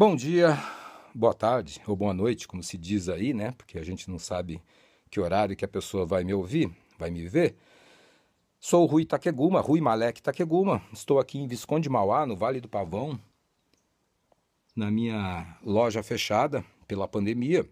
Bom dia, boa tarde ou boa noite, como se diz aí, né? Porque a gente não sabe que horário que a pessoa vai me ouvir, vai me ver. Sou Rui Takeguma, Rui Malek Takeguma. Estou aqui em Visconde Mauá, no Vale do Pavão, na minha loja fechada pela pandemia.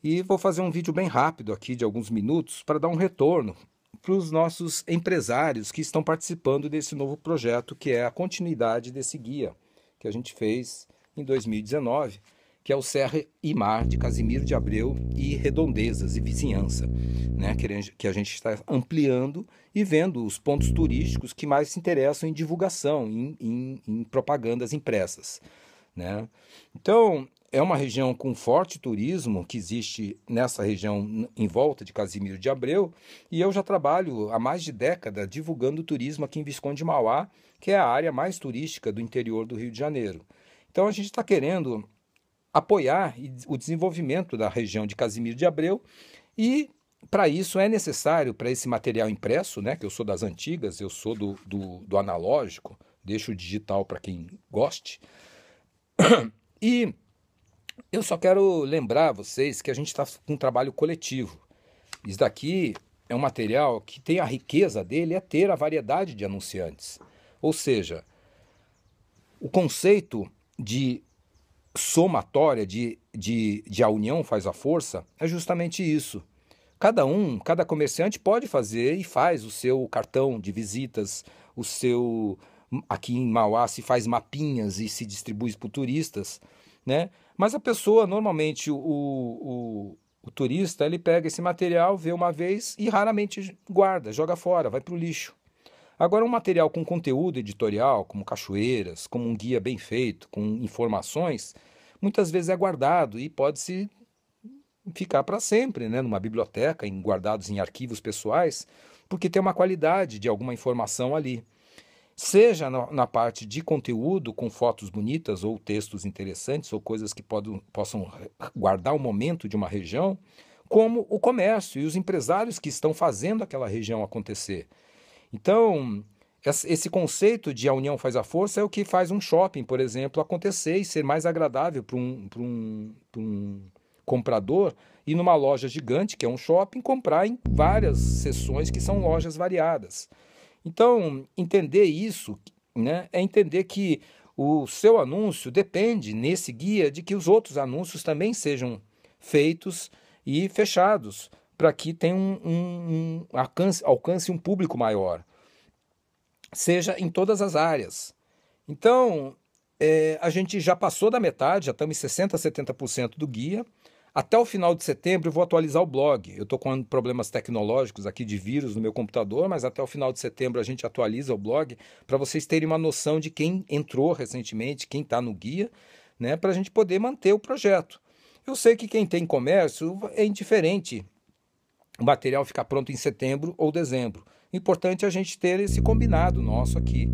E vou fazer um vídeo bem rápido aqui de alguns minutos para dar um retorno para os nossos empresários que estão participando desse novo projeto que é a continuidade desse guia que a gente fez em 2019, que é o Serra e Mar de Casimiro de Abreu e Redondezas e Vizinhança, né? que a gente está ampliando e vendo os pontos turísticos que mais se interessam em divulgação, em, em, em propagandas impressas. Né? Então, é uma região com forte turismo que existe nessa região em volta de Casimiro de Abreu, e eu já trabalho há mais de década divulgando turismo aqui em Visconde de Mauá, que é a área mais turística do interior do Rio de Janeiro. Então a gente está querendo apoiar o desenvolvimento da região de Casimiro de Abreu e para isso é necessário, para esse material impresso, né, que eu sou das antigas, eu sou do, do, do analógico, deixo o digital para quem goste. E eu só quero lembrar vocês que a gente está com um trabalho coletivo. Isso daqui é um material que tem a riqueza dele é ter a variedade de anunciantes. Ou seja, o conceito de somatória, de, de, de a união faz a força, é justamente isso. Cada um, cada comerciante pode fazer e faz o seu cartão de visitas, o seu. Hum, aqui em Mauá se faz mapinhas e se distribui para turistas, né? Mas a pessoa, normalmente, o, o, o turista, ele pega esse material, vê uma vez e raramente guarda, joga fora, vai para o lixo. Agora, um material com conteúdo editorial, como cachoeiras, como um guia bem feito, com informações, muitas vezes é guardado e pode-se ficar para sempre, né, numa biblioteca, em, guardados em arquivos pessoais, porque tem uma qualidade de alguma informação ali seja na, na, parte de conteúdo, com fotos bonitas ou textos interessantes ou coisas que podem, possam guardar o momento de uma região, como o comércio e os empresários que estão fazendo aquela região acontecer. Então, esse conceito de a união faz a força é o que faz um shopping, por exemplo, acontecer e ser mais agradável para um, um, um comprador e numa loja gigante, que é um shopping, comprar em várias seções que são lojas variadas. Então, entender isso né, é entender que o seu anúncio depende, nesse guia, de que os outros anúncios também sejam feitos e fechados, para que tenha um, um, um alcance, alcance um público maior, seja em todas as áreas. Então, é, a gente já passou da metade, já estamos em 60%, 70% do guia. Até o final de setembro eu vou atualizar o blog. Eu estou com problemas tecnológicos aqui de vírus no meu computador, mas até o final de setembro a gente atualiza o blog para vocês terem uma noção de quem entrou recentemente, quem está no guia, né, para a gente poder manter o projeto. Eu sei que quem tem comércio é indiferente o material ficar pronto em setembro ou dezembro. Importante a gente ter esse combinado nosso aqui.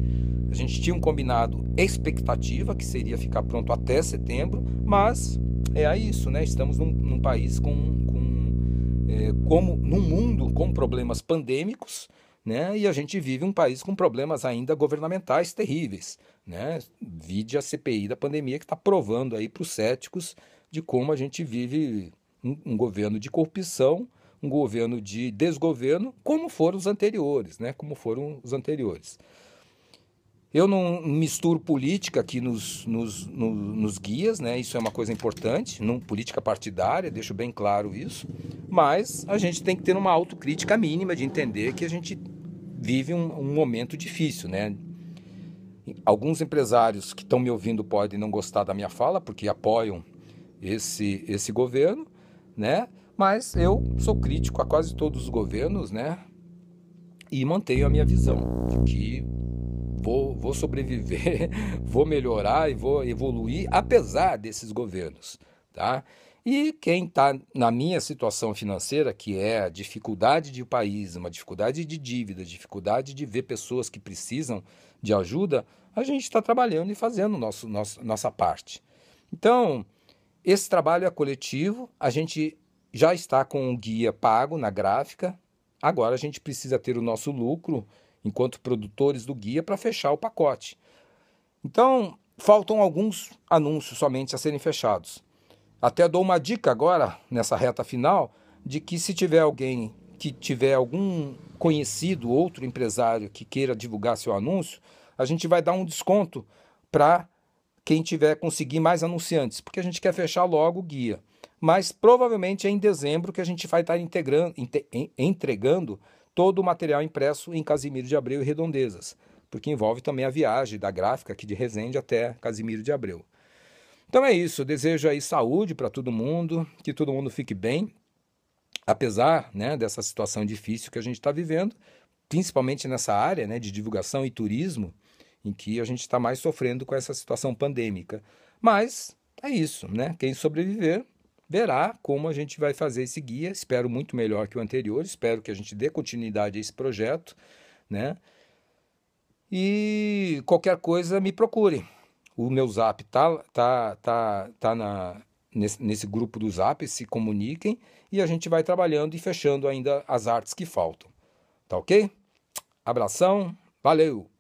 A gente tinha um combinado expectativa que seria ficar pronto até setembro, mas é a isso, né? Estamos num, num país com, com é, como num mundo com problemas pandêmicos, né? E a gente vive um país com problemas ainda governamentais terríveis, né? Vide a CPI da pandemia que está provando aí para os céticos de como a gente vive um, um governo de corrupção, um governo de desgoverno, como foram os anteriores, né? Como foram os anteriores. Eu não misturo política aqui nos, nos, nos, nos guias, né? Isso é uma coisa importante, não política partidária, deixo bem claro isso. Mas a gente tem que ter uma autocrítica mínima de entender que a gente vive um, um momento difícil, né? Alguns empresários que estão me ouvindo podem não gostar da minha fala, porque apoiam esse, esse governo, né? Mas eu sou crítico a quase todos os governos, né? E mantenho a minha visão de que vou, vou sobreviver, vou melhorar e vou evoluir apesar desses governos, tá? E quem está na minha situação financeira, que é a dificuldade de país, uma dificuldade de dívida, dificuldade de ver pessoas que precisam de ajuda, a gente está trabalhando e fazendo nosso, nosso, nossa parte. Então, esse trabalho é coletivo, a gente já está com um guia pago na gráfica, agora a gente precisa ter o nosso lucro enquanto produtores do guia, para fechar o pacote. Então, faltam alguns anúncios somente a serem fechados. Até dou uma dica agora, nessa reta final, de que se tiver alguém que tiver algum conhecido, outro empresário que queira divulgar seu anúncio, a gente vai dar um desconto para quem tiver conseguir mais anunciantes, porque a gente quer fechar logo o guia. Mas provavelmente é em dezembro que a gente vai estar tá integrando, entregando todo o material impresso em Casimiro de Abreu e Redondezas, porque envolve também a viagem da gráfica aqui de Resende até Casimiro de Abreu. Então é isso, desejo aí saúde para todo mundo, que todo mundo fique bem, apesar né, dessa situação difícil que a gente está vivendo, principalmente nessa área né, de divulgação e turismo, em que a gente está mais sofrendo com essa situação pandêmica. Mas é isso, né? Quem sobreviver verá como a gente vai fazer esse guia. Espero muito melhor que o anterior, espero que a gente dê continuidade a esse projeto, né? E qualquer coisa me procure. O meu Zap tá tá tá tá na nesse, nesse grupo do Zap, se comuniquem e a gente vai trabalhando e fechando ainda as artes que faltam. Tá OK? Abração, valeu.